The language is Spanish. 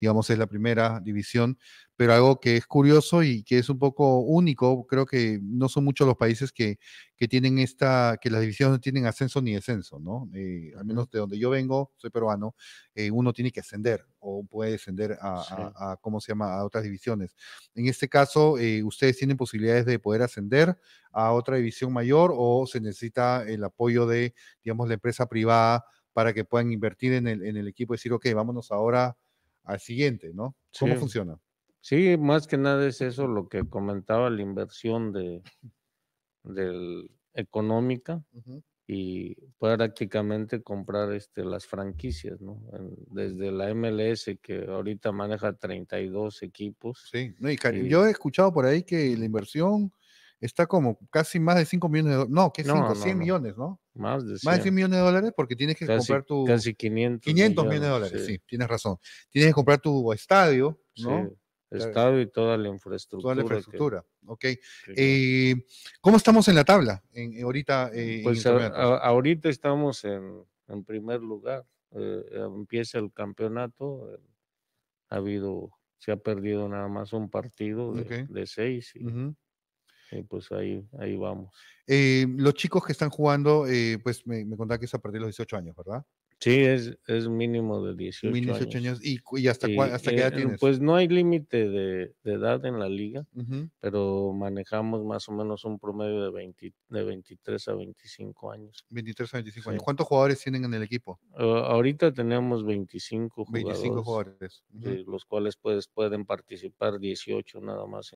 digamos, es la primera división, pero algo que es curioso y que es un poco único, creo que no son muchos los países que, que tienen esta, que las divisiones no tienen ascenso ni descenso, ¿no? Eh, al menos de donde yo vengo, soy peruano, eh, uno tiene que ascender o puede descender a, ¿cómo se llama?, a otras divisiones. En este caso, eh, ustedes tienen posibilidades de poder ascender a otra división mayor o se necesita el apoyo de, digamos, la empresa privada para que puedan invertir en el, en el equipo y decir, ok, vámonos ahora al siguiente, ¿no? ¿Cómo funciona? Sí, más que nada es eso lo que comentaba, la inversión de, del económica y prácticamente comprar este, las franquicias, ¿no? desde la MLS que ahorita maneja 32 equipos. Sí, no, y, y, yo he escuchado por ahí que la inversión está como casi más de 5 millones de dólares. No, que 5, 100 millones, ¿no? Más de 100. millones de dólares porque tienes que comprar tu... Casi 500. 500 millones, de dólares, sí. tienes razón. Tienes que comprar tu estadio, ¿no? Sí. Estado y toda la infraestructura. Toda la infraestructura, ok. Eh, ¿Cómo estamos en la tabla en, ahorita? Eh, pues, ahorita estamos en, primer lugar. Eh, empieza el campeonato. ha habido, se ha perdido nada más un partido de, seis. Y, y pues ahí, ahí vamos. Eh, los chicos que están jugando, eh, pues me, me que es a partir de los 18 años, ¿verdad? Sí, es, es mínimo de 18, 18 años. ¿Y, y hasta, qué eh, edad tienes? Pues no hay límite de, edad en la liga, pero manejamos más o menos un promedio de, 20, de 23 a 25 años. 23 a 25 años. ¿Cuántos jugadores tienen en el equipo? ahorita tenemos 25 jugadores. 25 jugadores. los cuales pues, pueden participar 18 nada más